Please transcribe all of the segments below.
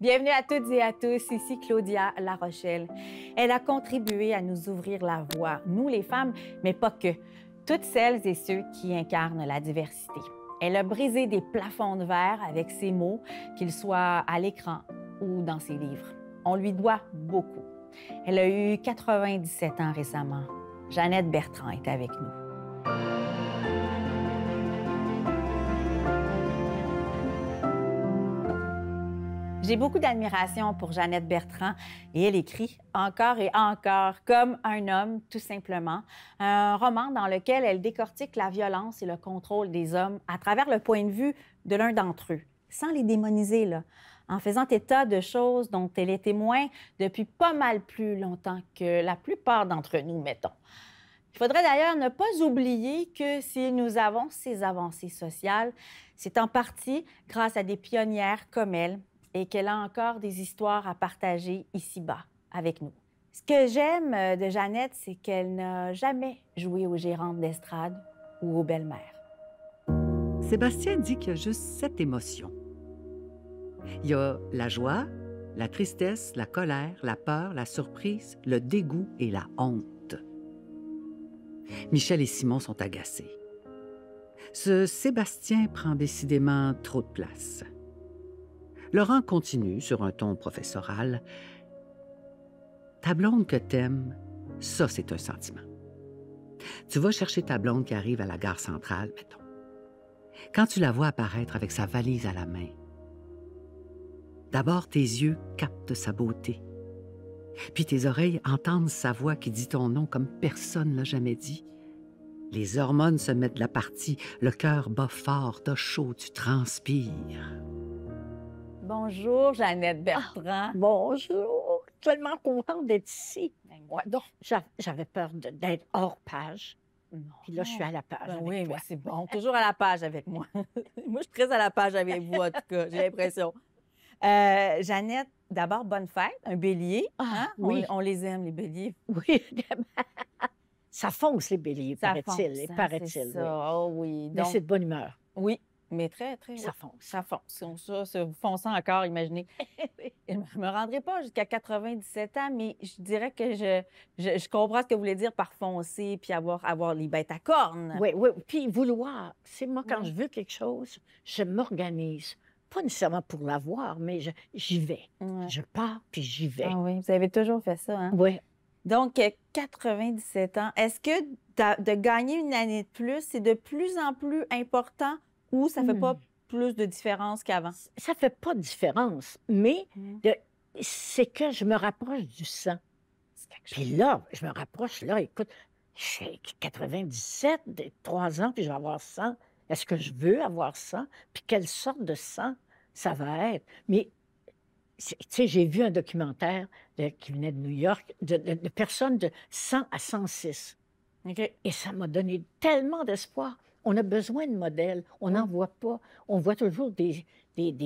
Bienvenue à toutes et à tous, ici Claudia La Rochelle. Elle a contribué à nous ouvrir la voie, nous les femmes, mais pas que, toutes celles et ceux qui incarnent la diversité. Elle a brisé des plafonds de verre avec ses mots, qu'ils soient à l'écran ou dans ses livres. On lui doit beaucoup. Elle a eu 97 ans récemment. Jeannette Bertrand est avec nous. J'ai beaucoup d'admiration pour Jeannette Bertrand et elle écrit encore et encore comme un homme, tout simplement. Un roman dans lequel elle décortique la violence et le contrôle des hommes à travers le point de vue de l'un d'entre eux, sans les démoniser, là, en faisant état de choses dont elle est témoin depuis pas mal plus longtemps que la plupart d'entre nous, mettons. Il faudrait d'ailleurs ne pas oublier que si nous avons ces avancées sociales, c'est en partie grâce à des pionnières comme elle et qu'elle a encore des histoires à partager ici-bas avec nous. Ce que j'aime euh, de Jeannette, c'est qu'elle n'a jamais joué aux gérantes d'estrade ou aux belles-mères. Sébastien dit qu'il y a juste sept émotions. Il y a la joie, la tristesse, la colère, la peur, la surprise, le dégoût et la honte. Michel et Simon sont agacés. Ce Sébastien prend décidément trop de place. Laurent continue sur un ton professoral. Ta blonde que t'aimes, ça, c'est un sentiment. Tu vas chercher ta blonde qui arrive à la gare centrale, mettons. Quand tu la vois apparaître avec sa valise à la main, d'abord tes yeux captent sa beauté, puis tes oreilles entendent sa voix qui dit ton nom comme personne ne l'a jamais dit. Les hormones se mettent de la partie, le cœur bat fort, t'as chaud, tu transpires. Bonjour, Jeannette ah, Bertrand. bonjour. Tellement contente d'être ici. Ben, donc. J'avais peur d'être hors page. Non. Puis là, je suis à la page. Ben oui, c'est bon. Toujours à la page avec moi. moi, je suis très à la page avec vous, en tout cas, j'ai l'impression. Euh, Jeannette, d'abord, bonne fête, un bélier. Ah, hein? oui. On, les aime, les béliers. Oui, Ça fonce, les béliers, paraît-il. Hein, paraît-il. Oh oui. Mais c'est de bonne humeur. Oui, mais très, très. Ça fonce. Ça fonce. ça, encore, imaginez. je ne me rendrai pas jusqu'à 97 ans, mais je dirais que je, comprends ce que vous voulez dire par foncer puis avoir, avoir les bêtes à cornes. Oui, oui. Puis vouloir. C'est moi, quand je veux quelque chose, je m'organise. Pas nécessairement pour l'avoir, mais j'y vais. Je pars puis j'y vais. Ah oui, vous avez toujours fait ça, hein? Oui. Donc, 97 euh, ans. Est-ce que de gagner une année de plus, c'est de plus en plus important ou ça fait pas hmm. plus de différence qu'avant? Ça fait pas de différence, mais hmm. c'est que je me rapproche du sang. Puis là, je me rapproche, là, écoute, j'ai 97, 3 ans, puis je vais avoir 100. Est-ce que je veux avoir 100? Puis quelle sorte de sang ça va être? Mais, tu sais, j'ai vu un documentaire de, qui venait de New York de, personnes de 100 à 106. Et ça m'a donné tellement d'espoir on a besoin de modèles. On n'en voit pas. On voit toujours des,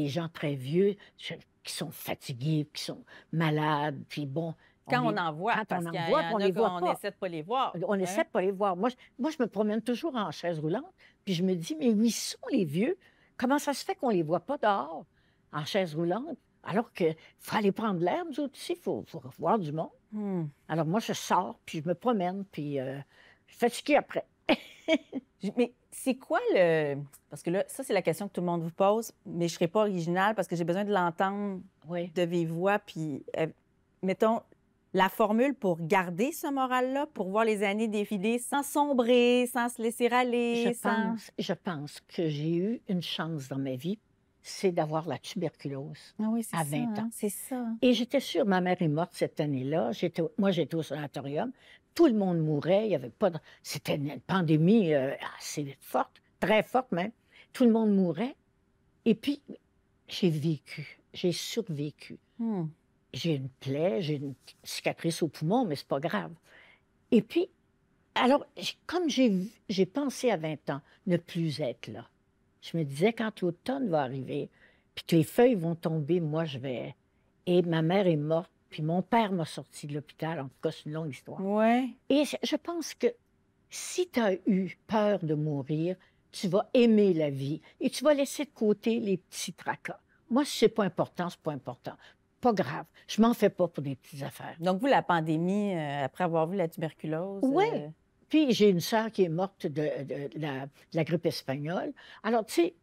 gens très vieux qui sont fatigués, qui sont malades, puis bon. Quand on, en voit, on en voit, on les essaie de pas les voir. On hein? essaie de pas les voir. Moi, moi, je me promène toujours en chaise roulante, puis je me dis, mais où sont les vieux? Comment ça se fait qu'on les voit pas dehors, en chaise roulante? Alors qu'il faut aller prendre l'air, nous autres, ici, il faut, voir du monde. Hmm. Alors moi, je sors, puis je me promène, puis euh, je suis fatiguée après. mais c'est quoi le. Parce que là, ça, c'est la question que tout le monde vous pose, mais je ne serai pas originale parce que j'ai besoin de l'entendre de vive voix. Puis, euh, mettons, la formule pour garder ce moral-là, pour voir les années défiler sans sombrer, sans se laisser aller. Je, pense, je pense que j'ai eu une chance dans ma vie, c'est d'avoir la tuberculose ah à 20 hein, ans. C'est ça. Et j'étais sûre, ma mère est morte cette année-là. moi, j'étais au sanatorium tout le monde mourait. Il y avait pas. De... C'était une pandémie euh, assez forte, très forte même. Tout le monde mourait. Et puis, j'ai vécu. J'ai survécu. Hmm. J'ai une plaie, j'ai une cicatrice au poumon, mais c'est pas grave. Et puis, alors, comme j'ai pensé à 20 ans, ne plus être là. Je me disais, quand l'automne va arriver, puis que les feuilles vont tomber, moi, je vais. Et ma mère est morte puis mon père m'a sorti de l'hôpital. En tout cas, c'est une longue histoire. Ouais. Et je pense que si tu as eu peur de mourir, tu vas aimer la vie et tu vas laisser de côté les petits tracas. Moi, si c'est pas important, c'est pas important. Pas grave. Je m'en fais pas pour des petites affaires. Donc, vous, la pandémie, euh, après avoir vu la tuberculose. Euh, oui. Puis j'ai une sœur qui est morte de, la, de la grippe espagnole. Alors, tu sais,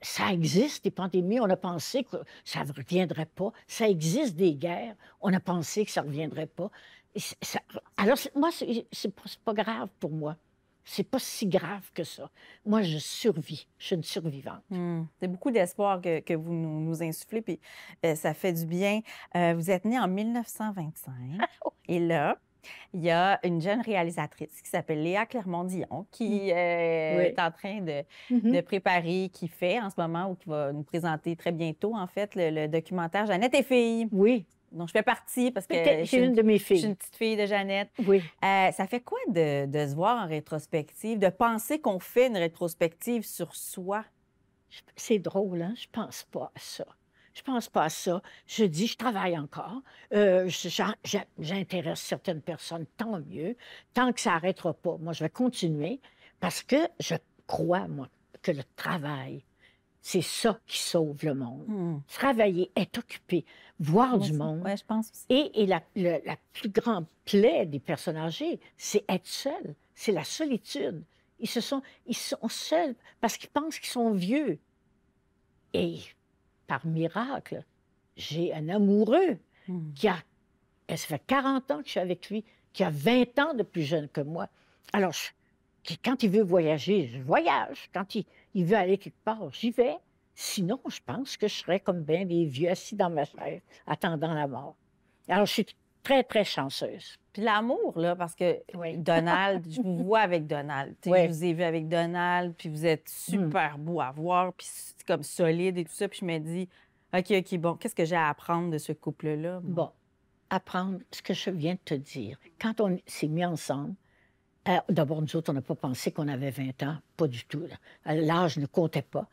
ça existe, des pandémies. On a pensé que ça ne reviendrait pas. Ça existe, des guerres. On a pensé que ça ne reviendrait pas. alors, moi, c'est pas, pas grave pour moi. C'est pas si grave que ça. Moi, je survis. Je suis une survivante. Hmm. C'est beaucoup d'espoir que, que, vous nous, nous insufflez, puis euh, ça fait du bien. Euh, vous êtes né en 1925. Ah Et là, il y a une jeune réalisatrice qui s'appelle Léa Clermont-Dion, qui mmh. euh, est en train mmh de, préparer, qui fait en ce moment ou qui va nous présenter très bientôt, en fait, le, documentaire Jeannette et filles. Oui. Donc, je fais partie parce que. Je suis une, de mes filles. Je suis une petite fille de Jeannette. Oui. Euh, ça fait quoi de, se voir en rétrospective, de penser qu'on fait une rétrospective sur soi? C'est drôle, hein? Je pense pas à ça je pense pas à ça. Je dis, je travaille encore. Euh, j'intéresse certaines personnes, tant mieux. Tant que ça n'arrêtera pas, moi, je vais continuer parce que je crois, moi, que le travail, c'est ça qui sauve le monde. Hmm. Travailler, être occupé, voir du monde. Ouais, je pense Et, la, plus grande plaie des personnes âgées, c'est être seul. C'est la solitude. Ils se sont, ils sont seuls parce qu'ils pensent qu'ils sont vieux. Et par miracle, j'ai un amoureux hmm. qui a, ça fait 40 ans que je suis avec lui, qui a 20 ans de plus jeune que moi. Alors, quand il veut voyager, je voyage. Quand il, veut aller quelque part, j'y vais. Sinon, je pense que je serais comme bien des vieux assis dans ma chaise, attendant la mort. Alors, je suis très, très chanceuse. Puis l'amour, là, parce que Donald, je vous vois avec Donald. Je vous ai vu avec Donald, puis vous êtes super beau à voir, puis c'est comme solide et tout ça. Puis je me dis, OK, OK, bon, qu'est-ce que j'ai à apprendre de ce couple-là? Bon, apprendre ce que je viens de te dire. Quand on s'est mis ensemble, euh, d'abord, nous autres, on n'a pas pensé qu'on avait 20 ans, pas du tout. Euh, l'âge ne comptait pas.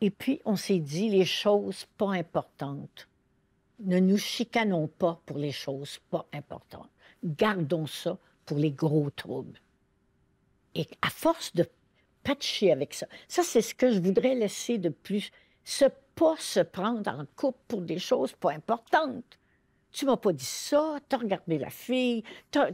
Et puis, on s'est dit les choses pas importantes ne nous chicanons pas pour les choses pas importantes. Gardons ça pour les gros troubles. Et à force de patcher avec ça, ça c'est ce que je voudrais laisser de plus, se pas se prendre en couple pour des choses pas importantes. Tu m'as pas dit ça, t'as regardé la fille,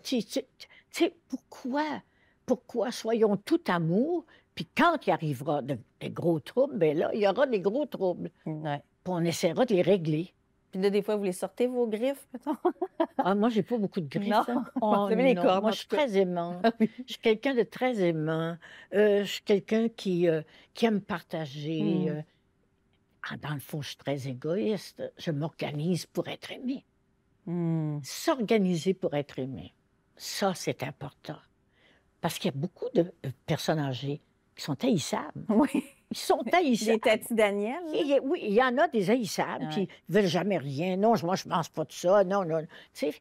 tu sais, pourquoi? Pourquoi soyons tout amour, puis quand il arrivera des gros troubles, ben là, il y aura des gros troubles. Ouais. Puis on essaiera de les régler. Puis là, des fois, vous les sortez, vos griffes, mettons? ah, moi, j'ai pas beaucoup de griffes. Hein. Non, oh, moi, je suis très aimant. Ah je suis quelqu'un de très aimant. Euh, je suis quelqu'un qui, euh, aime partager. Hmm. Euh. Ah, dans le fond, je suis très égoïste. Je m'organise pour être aimé. Hmm. S'organiser pour être aimé, ça, c'est important. Parce qu'il y a beaucoup de personnes âgées qui sont haïssables. Oui. Ils sont haïssables. Les Tati Daniel? oui, il y en a des haïssables qui ne veulent jamais rien. Non, moi, je ne pense pas de ça. Non, non. Tu sais,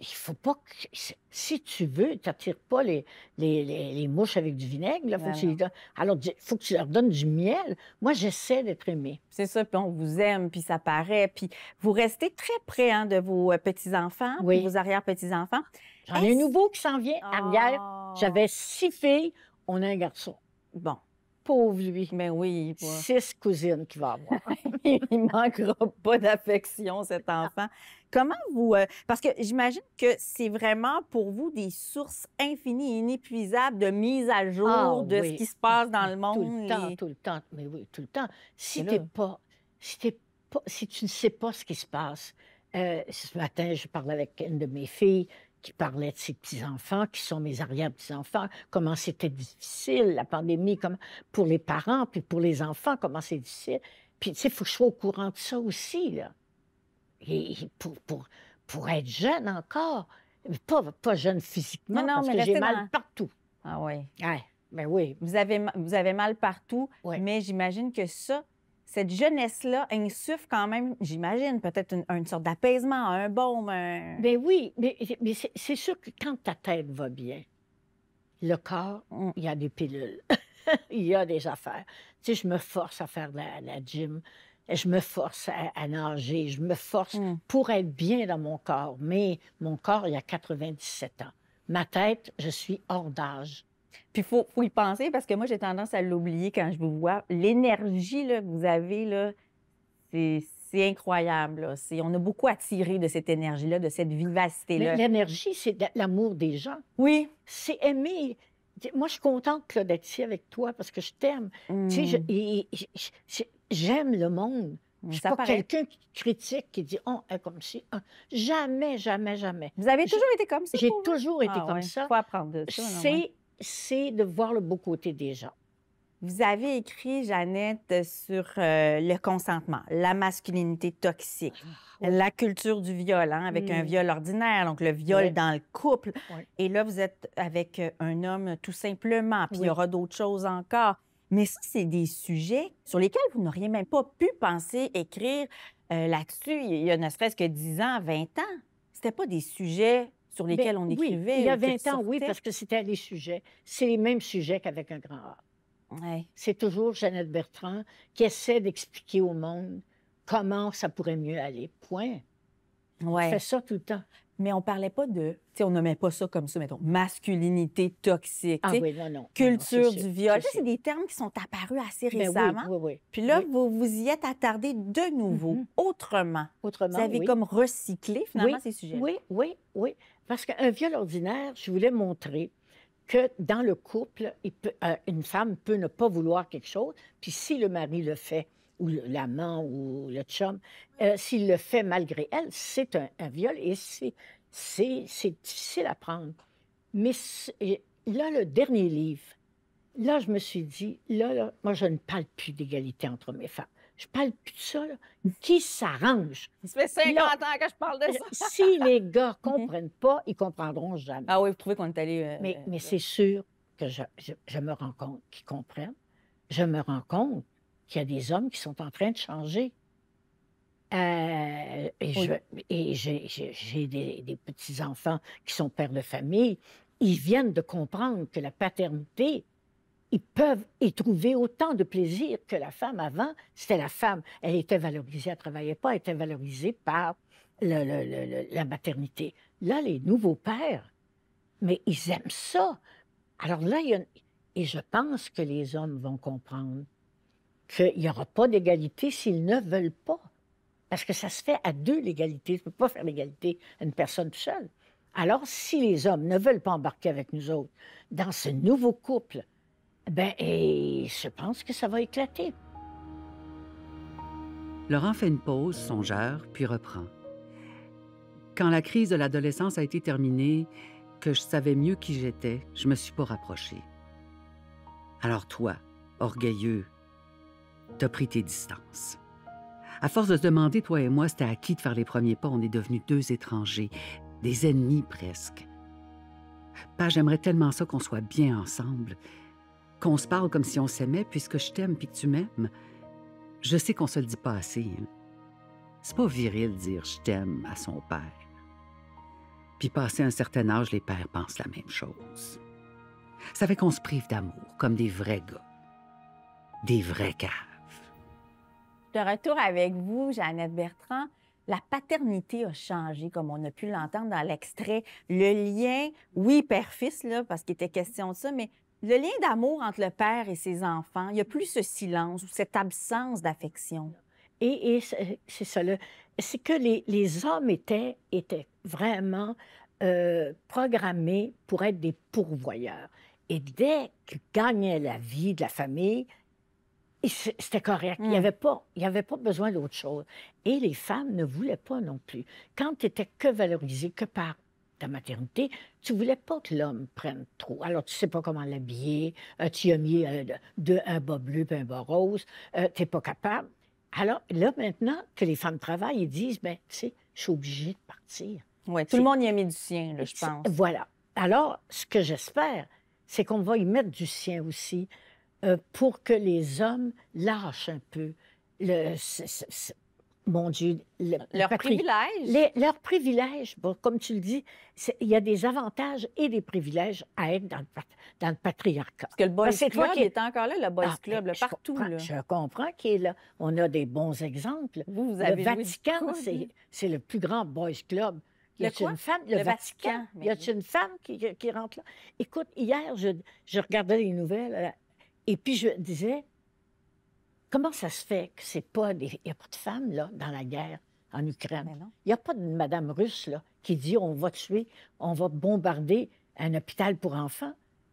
il faut pas que. Si tu veux, tu n'attires pas les, les, mouches avec du vinaigre. Ben alors, il faut que tu leur donnes du miel. Moi, j'essaie d'être aimée. C'est ça, puis on vous aime, puis ça paraît. Puis vous restez très près hein, de vos euh, petits-enfants, de vos arrière-petits-enfants. J'en ai un nouveau qui s'en vient. Arrière, oh. j'avais six filles, on a un garçon. Bon, pauvre lui. Mais oui. Six cousines qu'il va avoir. il manquera pas d'affection, cet enfant. Comment vous... Euh, parce que j'imagine que c'est vraiment pour vous des sources infinies, inépuisables de mise à jour ah de ce qui se passe dans le monde. Tout le temps, tout le temps. Mais oui, tout le temps. Si pas... Si tu ne sais pas ce qui se passe... Euh, ce matin, je parle avec une de mes filles qui parlait de ses petits-enfants, qui sont mes arrière-petits-enfants, comment c'était difficile, la pandémie, comme pour les parents, puis pour les enfants, comment c'est difficile. Puis, tu sais, il faut que je sois au courant de ça aussi, là. Et, pour, pour, pour être jeune encore, pas, pas jeune physiquement, parce que j'ai mal partout. Ah oui. Ouais, ben oui. Vous avez, vous avez mal partout, mais j'imagine que ça, cette jeunesse-là insuffle quand même, j'imagine, peut-être une, sorte d'apaisement, un baume. Un... Ben oui, mais, c'est sûr que quand ta tête va bien, le corps, mm. il y a des pilules, il y a des affaires. Tu sais, je me force à faire de la, gym gym, je me force à, nager, je me force mm. pour être bien dans mon corps. Mais mon corps, il y a 97 ans. Ma tête, je suis hors d'âge. Puis il faut, faut, y penser parce que moi, j'ai tendance à l'oublier quand je vous vois. L'énergie que vous avez, là, c'est incroyable. on a beaucoup attiré de cette énergie-là, de cette vivacité-là. l'énergie, c'est l'amour des gens. Oui. C'est aimer. Moi, je suis contente, d'être ici avec toi parce que je t'aime. Tu sais, mm. j'aime le monde. Mm, je pas quelqu'un qui critique, qui dit on oh, est comme si. Ah. Jamais, jamais, jamais. Vous avez toujours été comme ça. J'ai toujours été ah comme ça. Faut apprendre de ça. C'est c'est de voir le beau côté des gens. Vous avez écrit, Jeannette, sur euh, le consentement, la masculinité toxique, ah, la culture du viol, hein, avec un mm. viol ordinaire, donc le viol dans le couple. Et là, vous êtes avec euh, un homme tout simplement, puis il y aura d'autres choses encore. Mais ça, c'est des sujets sur lesquels vous n'auriez même pas pu penser écrire euh, là-dessus il y a ne serait-ce que 10 ans, 20 ans. C'était pas des sujets sur ben lesquels on écrivait. il y a 20 euh, ans, oui, parce que c'était les sujets. C'est les mêmes sujets qu'avec un grand A. Ouais. C'est toujours Jeannette Bertrand qui essaie d'expliquer au monde comment ça pourrait mieux aller. Point. Ouais. fait ça tout le temps mais on parlait pas de, tu on nommait pas ça comme ça, mettons, masculinité toxique, ah ah culture du viol. c'est des termes qui sont apparus assez ben récemment. Puis là, vous vous y êtes attardé de nouveau, mm-hmm. autrement. Autrement, Vous avez comme recyclé finalement ces sujets. Oui, oui, oui. Parce qu'un viol ordinaire, je voulais montrer que dans le couple, euh, une femme peut ne pas vouloir quelque chose, puis si le mari le fait, ou l'amant ou le chum, euh, s'il le fait malgré elle, c'est un, viol et c'est, difficile à prendre. Mais là, le dernier livre, là, je me suis dit, là, moi, je ne parle plus d'égalité entre mes femmes. Je parle plus de ça. Qui s'arrange? Ça fait 50 ans que je parle de euh, ça. si les gars ne mhm. comprennent pas, ils comprendront jamais. Ah oui, vous trouvez qu'on est allé. Euh, mais, c'est sûr que je, je me rends compte qu'ils comprennent. Je me rends compte qu'il y a des hommes qui sont en train de changer. Euh, et, j'ai des, petits-enfants qui sont pères de famille. Ils viennent de comprendre que la paternité, ils peuvent y trouver autant de plaisir que la femme avant. C'était la femme, elle était valorisée, elle travaillait pas, elle était valorisée par la maternité. Là, les nouveaux pères, mais ils aiment ça. Alors là, il y a, et je pense que les hommes vont comprendre qu'il n'y aura pas d'égalité s'ils ne veulent pas. Parce que ça se fait à deux, l'égalité. Je ne peux pas faire l'égalité à une personne seule. Alors, si les hommes ne veulent pas embarquer avec nous autres dans ce nouveau couple, ben, et je pense que ça va éclater. Laurent fait une pause, songeur, puis reprend. Quand la crise de l'adolescence a été terminée, que je savais mieux qui j'étais, je me suis pas rapprochée. Alors toi, orgueilleux, t'as pris tes distances. À force de se demander, toi et moi, c'était à qui de faire les premiers pas, on est devenus deux étrangers, des ennemis presque. Pas, j'aimerais tellement ça qu'on soit bien ensemble, qu'on se parle comme si on s'aimait, puisque je t'aime puis que tu m'aimes. Je sais qu'on se le dit pas assez. Hein. C'est pas viril de dire je t'aime à son père. Puis passé un certain âge, les pères pensent la même chose. Ça fait qu'on se prive d'amour, comme des vrais gars. Des vrais gars. De retour avec vous, Jeannette Bertrand. La paternité a changé, comme on a pu l'entendre dans l'extrait. Le lien, oui, père-fils, là, parce qu'il était question de ça, mais le lien d'amour entre le père et ses enfants, il n'y a plus ce silence ou cette absence d'affection. Et, c'est ça, c'est que les, hommes étaient, étaient vraiment euh, programmés pour être des pourvoyeurs. Et dès qu'ils gagnaient la vie de la famille, c'était correct. Il n'y mm. avait, pas, il avait pas besoin d'autre chose. Et les femmes ne voulaient pas non plus. Quand tu étais que valorisé que par ta maternité, tu voulais pas que l'homme prenne trop. Alors, tu sais pas comment l'habiller, euh, tu as mis euh, un bas bleu et un bas rose, euh, tu n'es pas capable. Alors, là, maintenant que les femmes travaillent, ils disent, ben tu sais, je suis obligée de partir. Oui, tout le monde y a mis du sien, je pense. Voilà. Alors, ce que j'espère, c'est qu'on va y mettre du sien aussi. Euh, pour que les hommes lâchent un peu le, mon Dieu, le, leur privilège. leurs privilèges, comme tu le dis, il y a des avantages et des privilèges à être dans le, dans le patriarcat. Parce que le boys club toi qui... est encore là, le boys ah, club, partout. Je comprends qu'il est là. On a des bons exemples. Vous, vous avez le Vatican, c'est le plus grand boys club. Y a une femme, le, Vatican. Il Y a une femme qui, rentre là? Écoute, hier, je, je regardais les nouvelles euh, et puis je disais, comment ça se fait que c'est pas Il n'y a pas de femmes, là, dans la guerre en Ukraine. Il n'y a pas de madame russe, là, qui dit on va tuer, on va bombarder un hôpital pour enfants.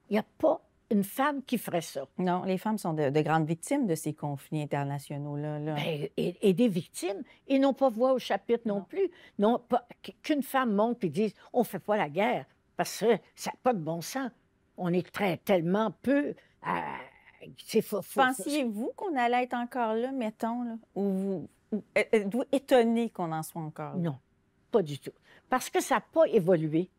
Il n'y a pas une femme qui ferait ça. Non, les femmes sont de, grandes victimes de ces conflits internationaux-là. Ben, et, des victimes, ils n'ont pas voix au chapitre non, plus. Non, pas qu'une femme monte et dise on fait pas la guerre parce que ça n'a pas de bon sens. On est très, tellement peu Pensiez-vous qu'on allait être encore là, mettons, ou vous euh, êtes étonné qu'on en soit encore Non, pas du tout. Parce que ça n'a pas évolué,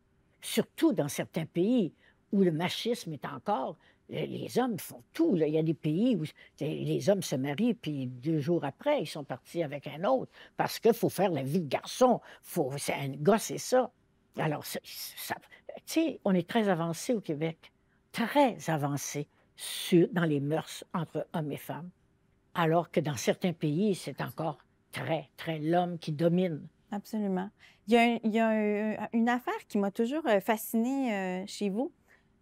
surtout dans certains pays où le machisme est encore. Les hommes font tout. Il y a des pays où les hommes se marient, puis deux jours après, ils sont partis avec un autre parce qu'il faut faire la vie de garçon. Faut, un gars, c'est ça. Alors, tu sais, on est très avancé au Québec. Très avancé dans les mœurs entre hommes et femmes, alors que dans certains pays, c'est encore très, très l'homme qui domine. Absolument. Il y a, une affaire qui m'a toujours euh, fascinée euh, chez vous.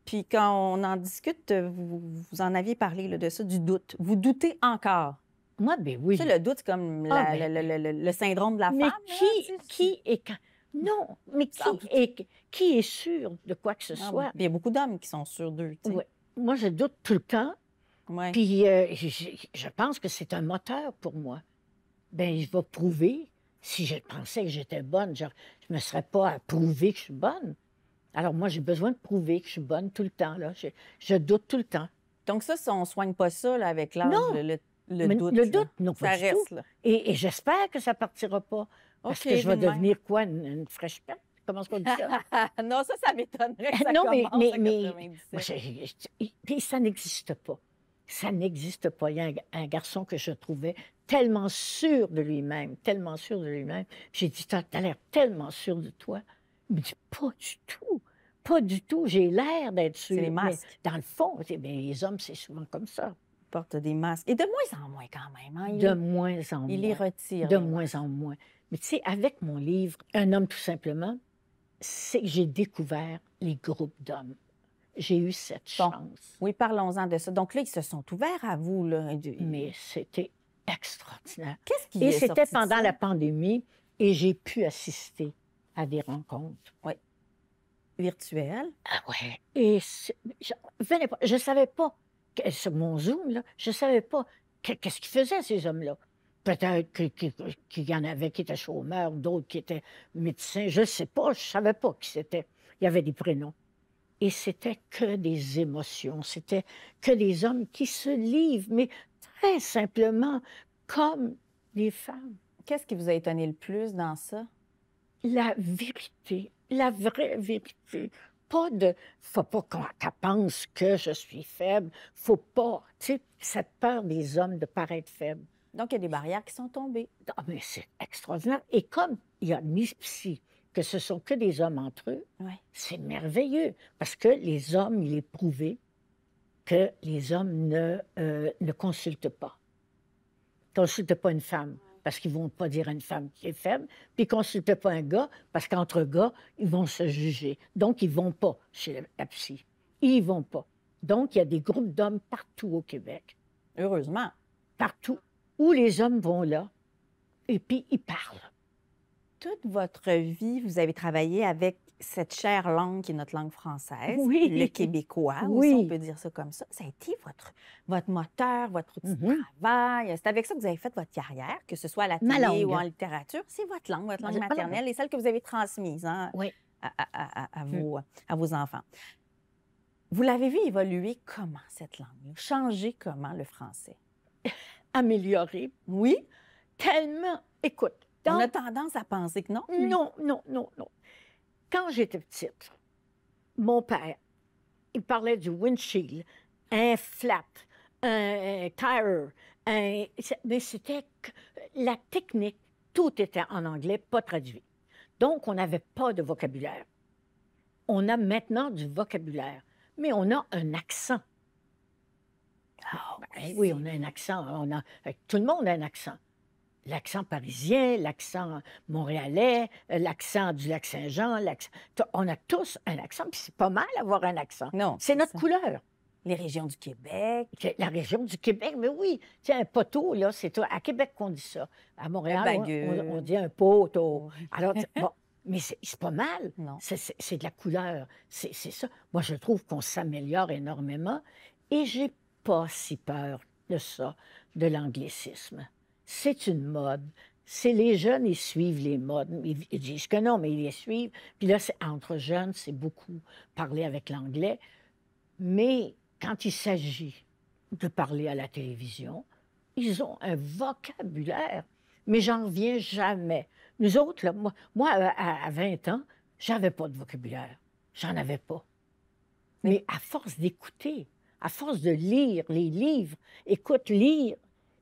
Puis quand on en discute, vous, en aviez parlé là, de ça, du doute. Vous doutez encore. Moi, ben oui. Tu le doute, comme ah, ben le, syndrome de la femme. Mais qui, qui est... Non, mais qui est, qui est sûr de quoi que ce ah soit? Il y a beaucoup d'hommes qui sont sûrs d'eux. Oui, moi, je doute tout le temps. Puis euh, je, pense que c'est un moteur pour moi. Ben, je vais prouver. Si je pensais que j'étais bonne, je ne me serais pas à prouver que je suis bonne. Alors moi, j'ai besoin de prouver que je suis bonne tout le temps. Là. Je, doute tout le temps. Donc ça, si on ne soigne pas ça avec l'âge, le, doute. Le doute, non, ça reste, Et, j'espère que ça ne partira pas. parce que je vais devenir quoi, une, fraîche perte? Comment ça? non, ça, ça m'étonnerait. Ça non, mais, mais, mais ça n'existe pas. Ça n'existe pas. Il y a un, garçon que je trouvais tellement sûr de lui-même, tellement sûr de lui-même. J'ai dit, t'as as, l'air tellement sûr de toi. Il me dit, pas du tout. Pas du tout. J'ai l'air d'être sûr. C'est les masques. dans le fond, les hommes, c'est souvent comme ça portent des masques. Et de moins en moins, quand même. Hein. de moins en moins. Il les retire. De moins en moins. Mais tu sais, avec mon livre, Un homme tout simplement, c'est que j'ai découvert les groupes d'hommes. J'ai eu cette chance. Oui, parlons-en de ça. Donc là, ils se sont ouverts à vous. Là. Mais c'était extraordinaire. Qu'est-ce qui Et c'était pendant la pandémie et j'ai pu assister à des rencontres. Virtuelles. Ah ouais. Et je, ne savais pas, mon Zoom, là, je savais pas qu'est-ce qu'ils faisaient, ces hommes-là. Peut-être qu'il y en avait qui étaient chômeurs, d'autres qui étaient médecins. Je ne sais pas, je ne savais pas qui c'était. Il y avait des prénoms. Et c'était que des émotions. C'était que des hommes qui se livrent, mais très simplement, comme des femmes. Qu'est-ce qui vous a étonné le plus dans ça? La vérité, la vraie vérité. Pas de, faut pas qu'on pense que je suis faible. Faut pas, tu sais, cette peur des hommes de paraître faible. Donc, il y a des barrières qui sont tombées. Ah, mais c'est extraordinaire. Et comme il y a ni psy, que ce sont que des hommes entre eux, c'est merveilleux. Parce que les hommes, il est prouvé que les hommes ne, euh, ne consultent pas. Ils consultent pas une femme parce qu'ils vont pas dire à une femme qui est faible, puis ils consultent pas un gars parce qu'entre gars, ils vont se juger. Donc, ils vont pas chez la psy. Ils vont pas. Donc, il y a des groupes d'hommes partout au Québec. Heureusement. Partout où les hommes vont là et puis ils parlent. Toute votre vie, vous avez travaillé avec cette chère langue qui est notre langue française, le québécois, oui. on peut dire ça comme ça. Ça a été votre, votre moteur, votre outil de mhm. travail. C'est avec ça que vous avez fait votre carrière, que ce soit à la télé ou en littérature. C'est votre langue, votre langue maternelle et celle que vous avez transmise hein, à, à, mm. vos, à vos enfants. Vous l'avez vu évoluer comment, cette langue? Changer comment le français? Améliorer, oui, tellement, écoute. On a tendance à penser que non. Non, non, non, non. Quand j'étais petite, mon père, il parlait du windshield, un flat, un tire, un... mais c'était la technique, tout était en anglais, pas traduit. Donc, on n'avait pas de vocabulaire. On a maintenant du vocabulaire, mais on a un accent ah ben, oui, on a un accent. Hein, on a, tout le monde a un accent. L'accent parisien, l'accent montréalais, euh, l'accent du lac Saint-Jean, on a tous un accent, puis c'est pas mal d'avoir un accent. Non. C'est notre couleur. Les régions du Québec. La région du Québec, mais oui. Tiens, un poteau, là, c'est toi. À Québec qu'on dit ça. À Montréal, on, dit un poteau. Alors, mais c'est pas mal. C'est de la couleur. C'est ça. Moi, je trouve qu'on s'améliore énormément. Et j'ai pas si peur de ça, de l'anglicisme. C'est une mode. C'est les jeunes, ils suivent les modes. Ils disent que non, mais ils les suivent. Puis là, c'est entre jeunes, c'est beaucoup parler avec l'anglais. Mais quand il s'agit de parler à la télévision, ils ont un vocabulaire, mais j'en reviens jamais. Nous autres, moi, à 20 ans, j'avais pas de vocabulaire. J'en avais pas. Mais à force d'écouter, à force de lire les livres, écoute, lire,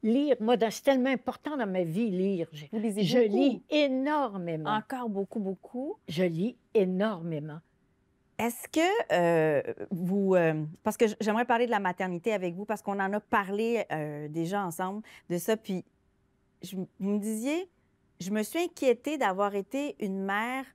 lire, moi, c'est tellement important dans ma vie, lire. Je, lis énormément. Encore beaucoup, beaucoup. Je lis énormément. Est-ce que euh, vous... Euh, parce que j'aimerais parler de la maternité avec vous, parce qu'on en a parlé euh, déjà ensemble de ça, puis je, vous me disiez, je me suis inquiétée d'avoir été une mère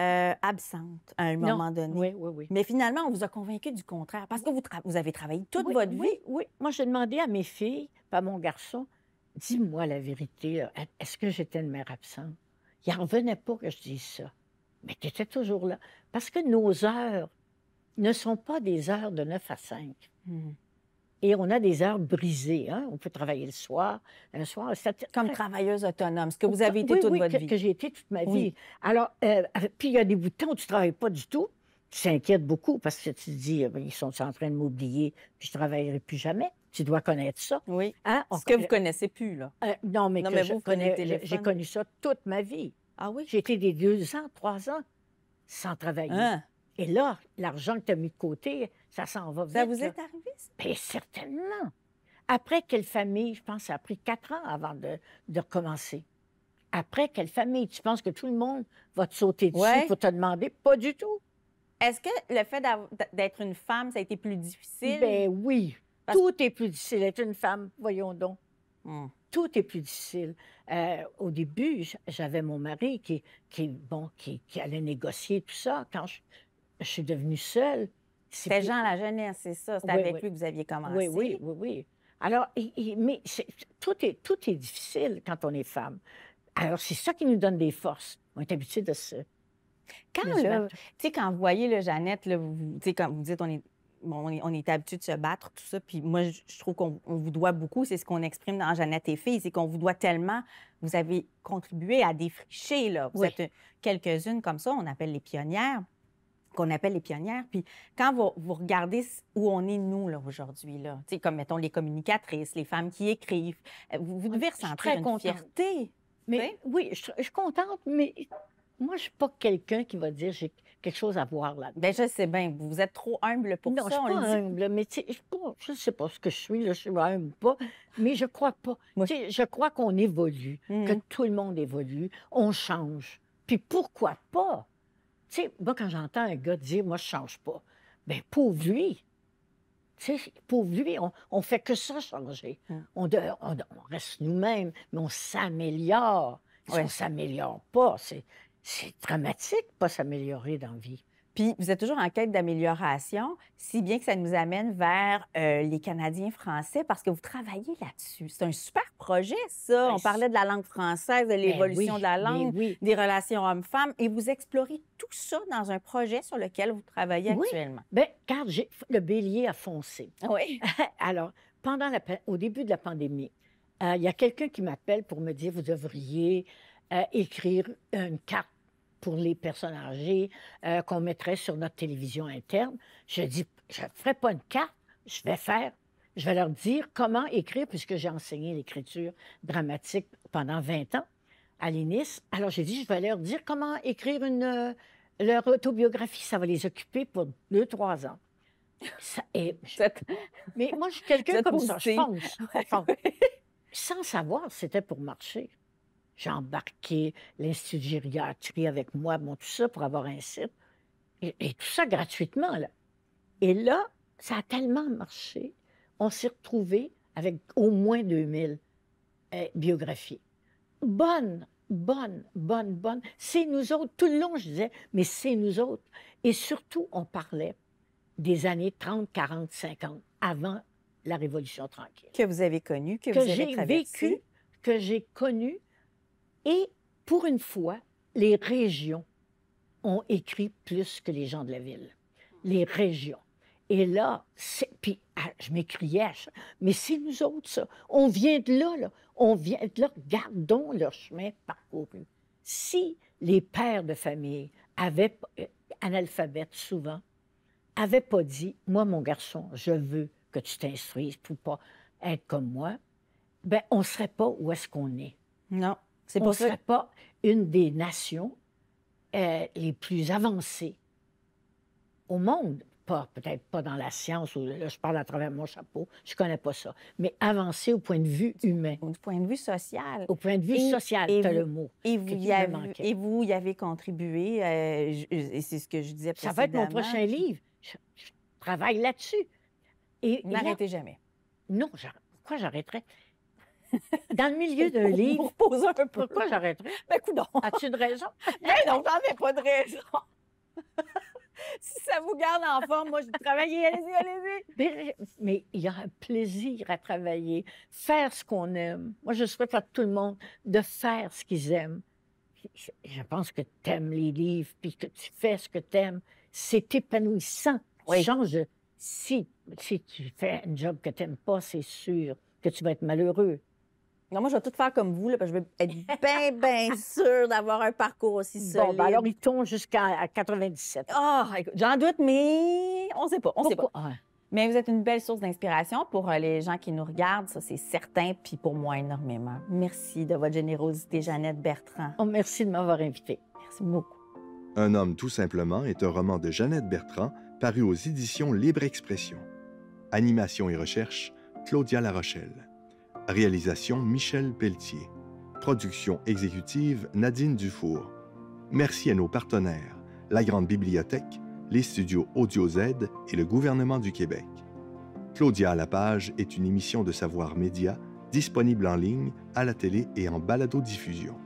euh, absente à un moment donné. Oui, oui, oui. Mais finalement, on vous a convaincu du contraire parce que vous, avez travaillé toute votre vie. Oui, oui. Moi, j'ai demandé à mes filles, pas mon garçon, dis-moi la vérité, est-ce que j'étais une mère absente? Il n'en revenait pas que je dise ça. Mais tu étais toujours là. Parce que nos heures ne sont pas des heures de 9 à 5. Et on a des heures brisées. Hein? On peut travailler le soir, le soir. Comme travailleuse autonome, ce que vous avez été toute votre que, vie. que j'ai été toute ma vie. Alors, euh, puis il y a des bouts de temps où tu ne travailles pas du tout. Tu t'inquiètes beaucoup parce que tu te dis, eh ben, ils sont en train de m'oublier, puis je ne travaillerai plus jamais. Tu dois connaître ça. Oui. Hein. Ce que vous ne connaissez plus, là. Euh, non, mais, que vous J'ai connu ça toute ma vie. Ah oui? J'ai été des deux ans, trois ans sans travailler. Hein? Et là, l'argent que tu as mis de côté, ça s'en va vite. Ça vous est arrivé, ça? Bien, certainement. Après quelle famille, je pense, que ça a pris quatre ans avant de, recommencer. Après quelle famille, tu penses que tout le monde va te sauter dessus pour te demander? Pas du tout. Est-ce que le fait d'être une femme, ça a été plus difficile? Ben oui. Tout est plus difficile. d'être une femme, voyons donc. Hmm. Tout est plus difficile. Euh, au début, j'avais mon mari qui, qui, bon, qui, qui allait négocier tout ça. Quand je, je suis devenue seule. C'était Jean la jeunesse, c'est ça. C'est avec lui que vous aviez commencé. Oui, oui, oui, Alors, mais tout, est, tout est difficile quand on est femme. Alors, c'est ça qui nous donne des forces. On est habitué de ça. Quand, là, quand vous voyez le Jeannette, là, vous, vous dites on est on, est, de se battre, tout ça. Puis moi, je, trouve qu'on vous doit beaucoup. C'est ce qu'on exprime dans Jeannette et Filles, c'est qu'on vous doit tellement. Vous avez contribué à défricher, là. Vous êtes quelques-unes comme ça, on appelle les pionnières qu'on appelle les pionnières. Puis quand vous, regardez où on est, nous, là, aujourd'hui, là, comme, mettons, les communicatrices, les femmes qui écrivent, euh, vous, devez ressentir très une Mais, oui, je, je suis contente, mais moi, je suis pas quelqu'un qui va dire j'ai quelque chose à voir là. -dedans. Bien, je sais bien, vous êtes trop humble pour non, ça. Non, je suis humble, mais tu sais, je ne sais pas ce que je suis, là, je suis humble pas, mais je crois pas. tu sais, je crois qu'on évolue, que mmh. tout le monde évolue, on change. Puis pourquoi pas? Tu sais, moi, quand j'entends un gars dire, moi, je change pas, bien, pauvre lui. Tu sais, lui, on, on fait que ça changer. Hum. On, reste nous-mêmes, mais on s'améliore. Si ne on s'améliore pas, c'est dramatique pas s'améliorer dans la vie. Puis vous êtes toujours en quête d'amélioration, si bien que ça nous amène vers euh, les Canadiens français parce que vous travaillez là-dessus. C'est un super projet, ça. Ben, On parlait de la langue française, de ben l'évolution de la ben langue, des relations hommes-femmes, et vous explorez tout ça dans un projet sur lequel vous travaillez oui. actuellement. Bien, car le bélier a foncé. Ah oui. Alors, pendant au début de la pandémie, euh, il y a quelqu'un qui m'appelle pour me dire, vous devriez euh, écrire une carte pour les personnes âgées euh, qu'on mettrait sur notre télévision interne. Je dis, je ne ferai pas une carte, je vais faire, je vais leur dire comment écrire, puisque j'ai enseigné l'écriture dramatique pendant 20 ans à l'INIS. Alors j'ai dit, je vais leur dire comment écrire une, euh, leur autobiographie, ça va les occuper pour deux, trois ans. mais moi, je suis quelqu'un comme ça, Sans savoir, c'était pour marcher. J'ai embarqué l'Institut de gériatrie avec moi, bon, tout ça pour avoir un site. Et, tout ça gratuitement, là. Et là, ça a tellement marché, on s'est retrouvés avec au moins 2000 euh, biographies. Bonne, bonne, bonne, bonne. C'est nous autres. Tout le long, je disais, mais c'est nous autres. Et surtout, on parlait des années 30, 40, 50, avant la Révolution tranquille. Que vous avez connue, que, vous avez j'ai vécu, que j'ai connue, et pour une fois, les régions ont écrit plus que les gens de la ville. Les régions. Et là, puis ah, je m'écriais, mais c'est nous autres, On vient de là, là. On vient de là. Gardons leur chemin parcouru. Si les pères de famille avaient, euh, analphabètes souvent, avaient pas dit, moi, mon garçon, je veux que tu t'instruises pour pas être comme moi, ben, on serait pas où est-ce qu'on est. Non. C'est pour on ça. serait pas une des nations euh, les plus avancées au monde. Pas, peut-être pas dans la science, ou là, je parle à travers mon chapeau, je connais pas ça, mais avancée au point de vue humain. Au point de vue social. Au point de vue social, tu as le mot. Et vous, y avez, et vous y avez contribué, euh, et c'est ce que je disais Ça va être mon prochain livre. Je, travaille là-dessus. Et, N'arrêtez jamais. Non, pourquoi j'arrêterais? dans le milieu d'un livre. Pourquoi ben, As-tu une raison? ben, non, j'en ai pas de raison. si ça vous garde en forme, moi, je travaille, allez-y, allez-y. Ben, mais, il y a un plaisir à travailler, faire ce qu'on aime. Moi, je souhaite à tout le monde de faire ce qu'ils aiment. Je, pense que tu aimes les livres, puis que tu fais ce que tu aimes. C'est épanouissant. si, si tu fais un job que tu n'aimes pas, c'est sûr que tu vas être malheureux. Non, moi, je vais tout faire comme vous, parce que je vais être bien, bien d'avoir un parcours aussi ben, solide. Bon, alors, il tombe jusqu'à 97. oh, ah, j'en doute, mais on sait pas. On sait pas. Mais vous êtes une belle source d'inspiration pour euh, les gens qui nous regardent, ça c'est certain, puis pour moi énormément. Merci de votre générosité, Jeannette Bertrand. Oh, merci de m'avoir invité. Merci beaucoup. Un homme tout simplement est un roman de Jeannette Bertrand paru aux éditions Libre Expression. Animation et recherche, Claudia Larochelle. Réalisation Michel Pelletier. Production exécutive Nadine Dufour. Merci à nos partenaires, la Grande Bibliothèque, les studios Audio Z et le gouvernement du Québec. Claudia à la page est une émission de Savoir Média disponible en ligne, à la télé et en baladodiffusion. diffusion